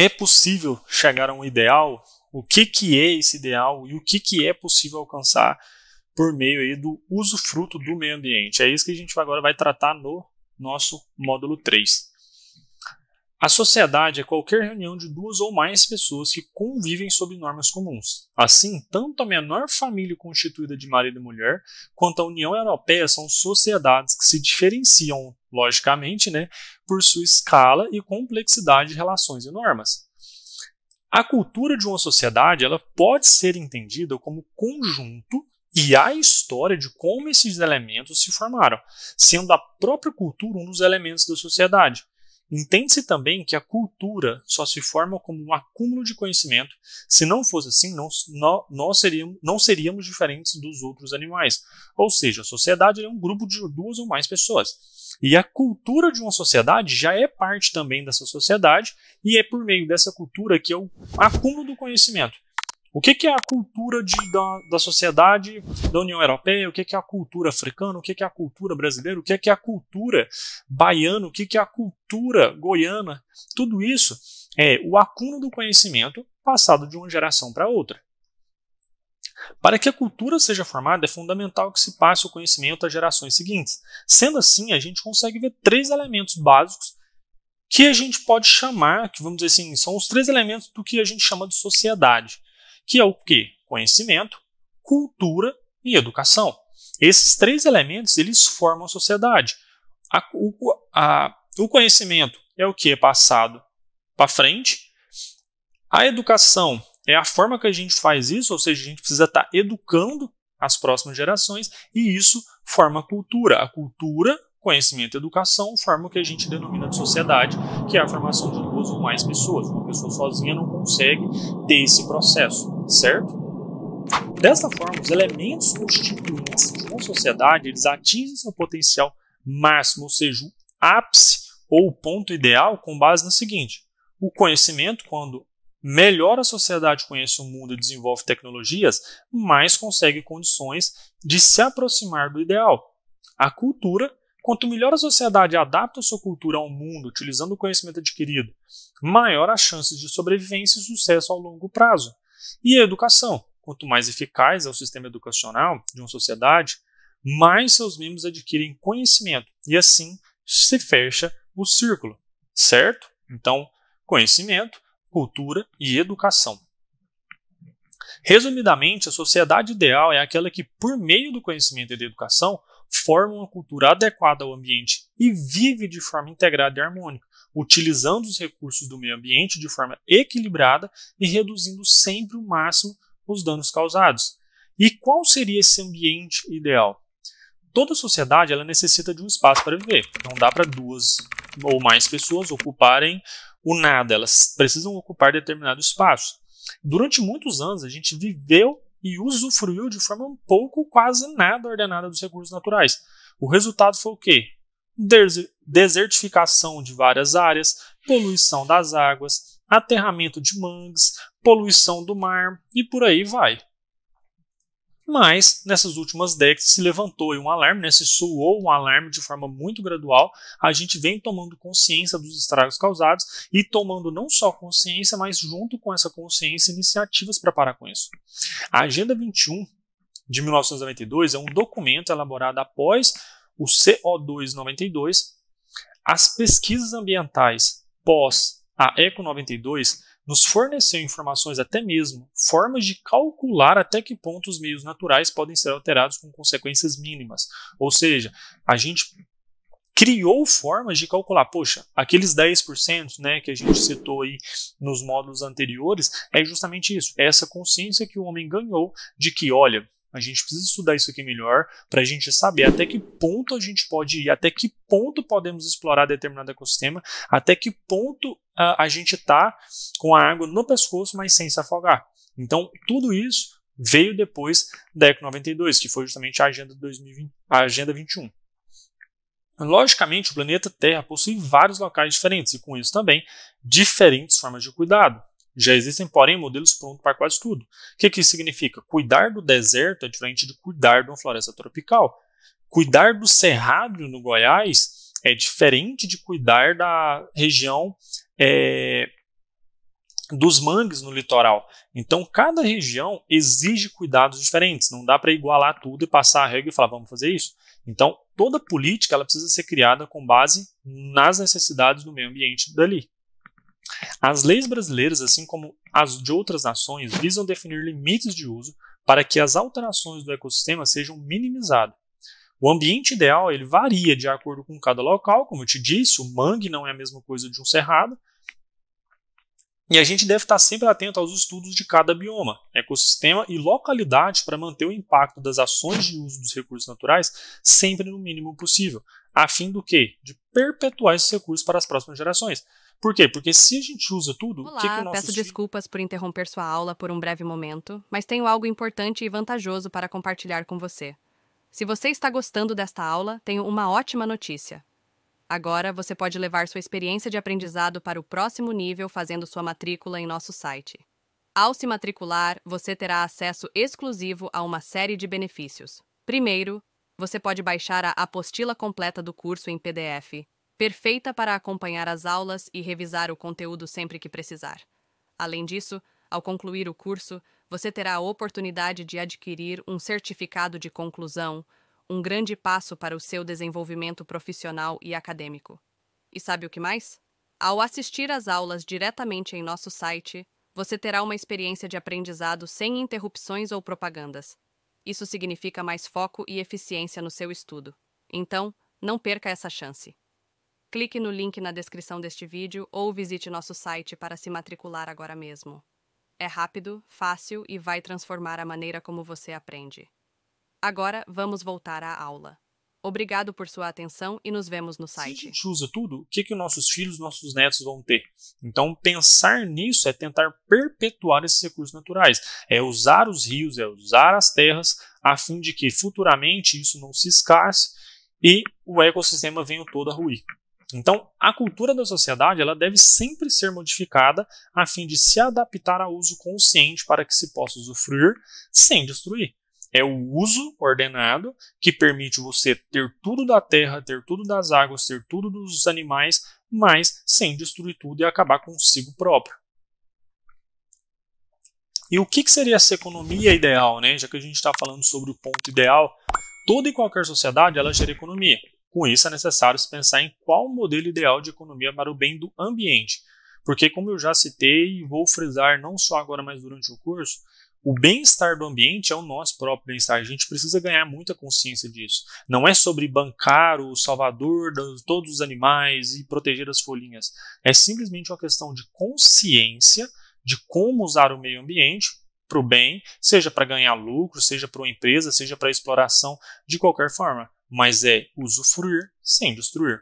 é possível chegar a um ideal? O que, que é esse ideal e o que, que é possível alcançar por meio aí do usufruto do meio ambiente? É isso que a gente agora vai tratar no nosso módulo 3. A sociedade é qualquer reunião de duas ou mais pessoas que convivem sob normas comuns. Assim, tanto a menor família constituída de marido e mulher quanto a União Europeia são sociedades que se diferenciam, logicamente, né, por sua escala e complexidade de relações e normas. A cultura de uma sociedade ela pode ser entendida como conjunto e a história de como esses elementos se formaram, sendo a própria cultura um dos elementos da sociedade. Entende-se também que a cultura só se forma como um acúmulo de conhecimento. Se não fosse assim, não, não, seríamos, não seríamos diferentes dos outros animais. Ou seja, a sociedade é um grupo de duas ou mais pessoas. E a cultura de uma sociedade já é parte também dessa sociedade, e é por meio dessa cultura que é o acúmulo do conhecimento. O que, que é a cultura de, da, da, sociedade da União Europeia? O que, que é a cultura africana? O que, que é a cultura brasileira? O que, que é a cultura baiana? O que, que é a cultura goiana? Tudo isso é o acúmulo do conhecimento passado de uma geração para outra. Para que a cultura seja formada, é fundamental que se passe o conhecimento às gerações seguintes. Sendo assim, a gente consegue ver três elementos básicos que a gente pode chamar, que vamos dizer assim, são os três elementos do que a gente chama de sociedade que é o que? Conhecimento, cultura e educação. Esses três elementos eles formam a sociedade. A, o, a, o conhecimento é o que é passado para frente. A educação é a forma que a gente faz isso, ou seja, a gente precisa estar tá educando as próximas gerações e isso forma a cultura. A cultura, conhecimento e educação forma o que a gente denomina de sociedade, que é a formação de duas ou mais pessoas. Uma pessoa sozinha não consegue ter esse processo certo? Dessa forma, os elementos constituintes de uma sociedade eles atingem seu potencial máximo, ou seja, o ápice ou o ponto ideal, com base no seguinte: o conhecimento, quando melhor a sociedade conhece o mundo e desenvolve tecnologias, mais consegue condições de se aproximar do ideal. A cultura, quanto melhor a sociedade adapta a sua cultura ao mundo, utilizando o conhecimento adquirido, maior as chances de sobrevivência e sucesso ao longo prazo. E a educação. Quanto mais eficaz é o sistema educacional de uma sociedade, mais seus membros adquirem conhecimento e assim se fecha o círculo, certo? Então, conhecimento, cultura e educação. Resumidamente, a sociedade ideal é aquela que, por meio do conhecimento e da educação, forma uma cultura adequada ao ambiente e vive de forma integrada e harmônica, utilizando os recursos do meio ambiente de forma equilibrada e reduzindo sempre o máximo os danos causados. E qual seria esse ambiente ideal? Toda sociedade ela necessita de um espaço para viver. Não dá para duas ou mais pessoas ocuparem o nada, elas precisam ocupar determinado espaço. Durante muitos anos a gente viveu e usufruiu de forma um pouco quase nada ordenada dos recursos naturais. O resultado foi o quê? desertificação de várias áreas, poluição das águas, aterramento de mangues, poluição do mar e por aí vai. Mas, nessas últimas décadas, se levantou um alarme, né? se soou um alarme de forma muito gradual. A gente vem tomando consciência dos estragos causados e tomando não só consciência, mas junto com essa consciência, iniciativas para parar com isso. A Agenda 21 de 1992 é um documento elaborado após o CO292, as pesquisas ambientais pós a Eco 92 nos forneceu informações até mesmo formas de calcular até que ponto os meios naturais podem ser alterados com consequências mínimas. Ou seja, a gente criou formas de calcular, poxa, aqueles 10% né, que a gente citou aí nos módulos anteriores, é justamente isso, é essa consciência que o homem ganhou de que, olha, a gente precisa estudar isso aqui melhor para a gente saber até que ponto a gente pode ir, até que ponto podemos explorar determinado ecossistema, até que ponto a, a gente está com a água no pescoço, mas sem se afogar. Então, tudo isso veio depois da ECO 92, que foi justamente a Agenda, 2020, a Agenda 21. Logicamente, o planeta Terra possui vários locais diferentes e, com isso, também diferentes formas de cuidado. Já existem, porém, modelos prontos para quase tudo. O que, que isso significa? Cuidar do deserto é diferente de cuidar de uma floresta tropical. Cuidar do cerrado no Goiás é diferente de cuidar da região é, dos mangues no litoral. Então, cada região exige cuidados diferentes. Não dá para igualar tudo e passar a regra e falar, vamos fazer isso. Então, toda política ela precisa ser criada com base nas necessidades do meio ambiente dali. As leis brasileiras, assim como as de outras nações, visam definir limites de uso para que as alterações do ecossistema sejam minimizadas. O ambiente ideal ele varia de acordo com cada local, como eu te disse, o mangue não é a mesma coisa de um cerrado. E a gente deve estar sempre atento aos estudos de cada bioma, ecossistema e localidade para manter o impacto das ações de uso dos recursos naturais sempre no mínimo possível, a fim do quê? De perpetuar esses recursos para as próximas gerações. Por quê? Porque se a gente usa tudo, Olá, o que, que o nosso peço estilo... desculpas por interromper sua aula por um breve momento, mas tenho algo importante e vantajoso para compartilhar com você. Se você está gostando desta aula, tenho uma ótima notícia. Agora você pode levar sua experiência de aprendizado para o próximo nível fazendo sua matrícula em nosso site. Ao se matricular, você terá acesso exclusivo a uma série de benefícios. Primeiro, você pode baixar a apostila completa do curso em PDF, perfeita para acompanhar as aulas e revisar o conteúdo sempre que precisar. Além disso, ao concluir o curso, você terá a oportunidade de adquirir um certificado de conclusão, um grande passo para o seu desenvolvimento profissional e acadêmico. E sabe o que mais? Ao assistir às aulas diretamente em nosso site, você terá uma experiência de aprendizado sem interrupções ou propagandas. Isso significa mais foco e eficiência no seu estudo. Então, não perca essa chance. Clique no link na descrição deste vídeo ou visite nosso site para se matricular agora mesmo. É rápido, fácil e vai transformar a maneira como você aprende. Agora, vamos voltar à aula. Obrigado por sua atenção e nos vemos no site. Se a gente usa tudo, o que, que nossos filhos, nossos netos vão ter? Então, pensar nisso é tentar perpetuar esses recursos naturais, é usar os rios, é usar as terras, a fim de que futuramente isso não se escasse e o ecossistema venha todo a ruir. Então, a cultura da sociedade ela deve sempre ser modificada a fim de se adaptar ao uso consciente para que se possa usufruir sem destruir é o uso ordenado que permite você ter tudo da terra, ter tudo das águas, ter tudo dos animais, mas sem destruir tudo e acabar consigo próprio. E o que, seria essa economia ideal, né? Já que a gente está falando sobre o ponto ideal, toda e qualquer sociedade ela gera economia. Com isso é necessário se pensar em qual modelo ideal de economia para o bem do ambiente. Porque, como eu já citei e vou frisar não só agora, mas durante o curso, o bem-estar do ambiente é o nosso próprio bem-estar. A gente precisa ganhar muita consciência disso. Não é sobre bancar o salvador de todos os animais e proteger as folhinhas. É simplesmente uma questão de consciência de como usar o meio ambiente para o bem, seja para ganhar lucro, seja para uma empresa, seja para exploração, de qualquer forma. Mas é usufruir sem destruir.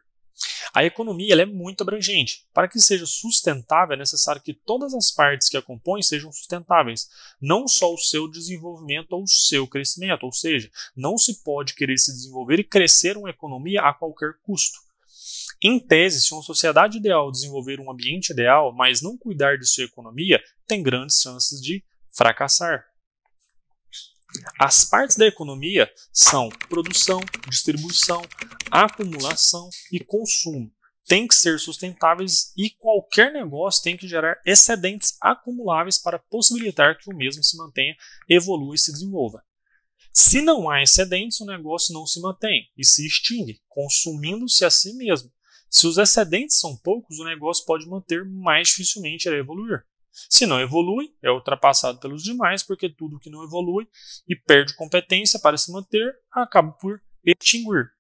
A economia é muito abrangente. Para que seja sustentável, é necessário que todas as partes que a compõem sejam sustentáveis, não só o seu desenvolvimento ou o seu crescimento, ou seja, não se pode querer se desenvolver e crescer uma economia a qualquer custo. Em tese, se uma sociedade ideal desenvolver um ambiente ideal, mas não cuidar de sua economia, tem grandes chances de fracassar. As partes da economia são produção, distribuição, acumulação e consumo. Tem que ser sustentáveis e qualquer negócio tem que gerar excedentes acumuláveis para possibilitar que o mesmo se mantenha, evolua e se desenvolva. Se não há excedentes, o negócio não se mantém e se extingue, consumindo-se a si mesmo. Se os excedentes são poucos, o negócio pode manter mais dificilmente irá evoluir. Se não evolui, é ultrapassado pelos demais, porque tudo que não evolui e perde competência para se manter acaba por extinguir.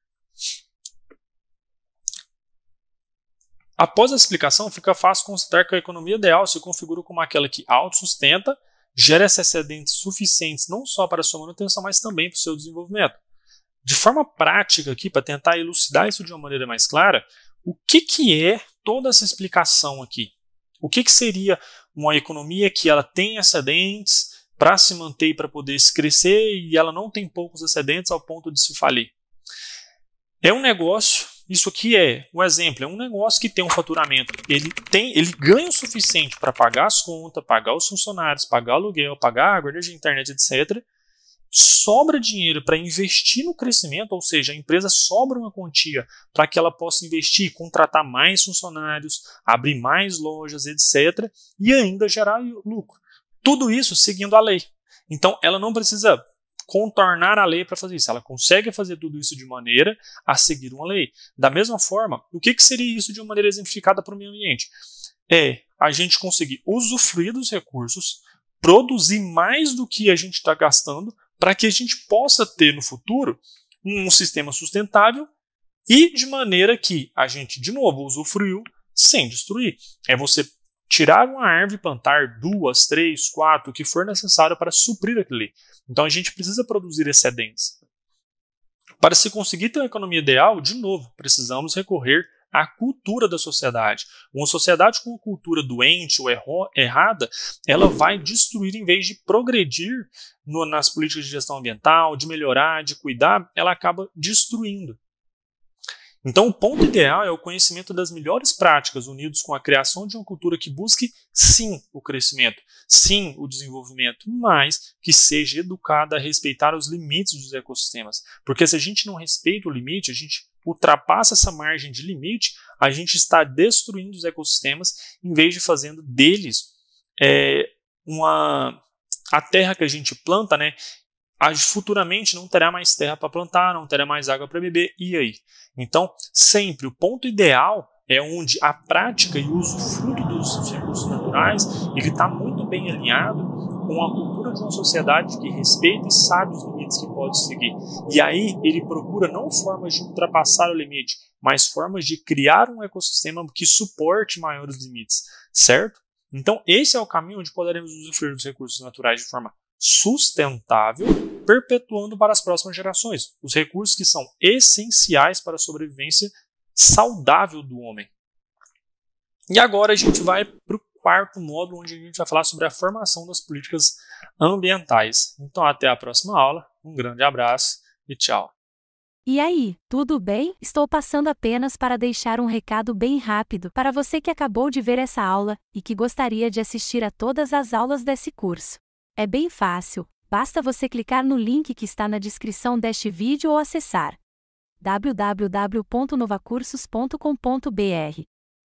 Após a explicação, fica fácil considerar que a economia ideal se configura como aquela que autossustenta, gera excedentes suficientes não só para sua manutenção, mas também para o seu desenvolvimento. De forma prática aqui, para tentar elucidar isso de uma maneira mais clara, o que, que é toda essa explicação aqui? O que, que seria uma economia que ela tem excedentes para se manter e para poder se crescer e ela não tem poucos excedentes ao ponto de se falir. É um negócio, isso aqui é um exemplo, é um negócio que tem um faturamento, ele tem, ele ganha o suficiente para pagar as contas, pagar os funcionários, pagar aluguel, pagar água, energia, internet, etc sobra dinheiro para investir no crescimento, ou seja, a empresa sobra uma quantia para que ela possa investir, contratar mais funcionários, abrir mais lojas, etc., e ainda gerar lucro. Tudo isso seguindo a lei. Então, ela não precisa contornar a lei para fazer isso. Ela consegue fazer tudo isso de maneira a seguir uma lei. Da mesma forma, o que, que seria isso de uma maneira exemplificada para o meio ambiente? É a gente conseguir usufruir dos recursos, produzir mais do que a gente está gastando para que a gente possa ter no futuro um sistema sustentável e de maneira que a gente, de novo, usufruiu sem destruir. É você tirar uma árvore e plantar duas, três, quatro, o que for necessário para suprir aquilo Então a gente precisa produzir excedentes. Para se conseguir ter uma economia ideal, de novo, precisamos recorrer a cultura da sociedade. Uma sociedade com cultura doente ou erro, errada, ela vai destruir em vez de progredir no, nas políticas de gestão ambiental, de melhorar, de cuidar, ela acaba destruindo. Então, o ponto ideal é o conhecimento das melhores práticas, unidos com a criação de uma cultura que busque, sim, o crescimento, sim, o desenvolvimento, mas que seja educada a respeitar os limites dos ecossistemas. Porque se a gente não respeita o limite, a gente ultrapassa essa margem de limite, a gente está destruindo os ecossistemas em vez de fazendo deles é, uma a terra que a gente planta, né? Futuramente não terá mais terra para plantar, não terá mais água para beber, e aí? Então, sempre o ponto ideal é onde a prática e o uso fruto dos recursos naturais ele está muito bem alinhado com a procura de uma sociedade que respeita e sabe os limites que pode seguir. E aí ele procura não formas de ultrapassar o limite, mas formas de criar um ecossistema que suporte maiores limites, certo? Então, esse é o caminho onde poderemos usufruir dos recursos naturais de forma sustentável, perpetuando para as próximas gerações os recursos que são essenciais para a sobrevivência saudável do homem. E agora a gente vai para o quarto módulo, onde a gente vai falar sobre a formação das políticas ambientais. Então, até a próxima aula, um grande abraço e tchau. E aí, tudo bem? Estou passando apenas para deixar um recado bem rápido para você que acabou de ver essa aula e que gostaria de assistir a todas as aulas desse curso. É bem fácil, basta você clicar no link que está na descrição deste vídeo ou acessar www.novacursos.com.br.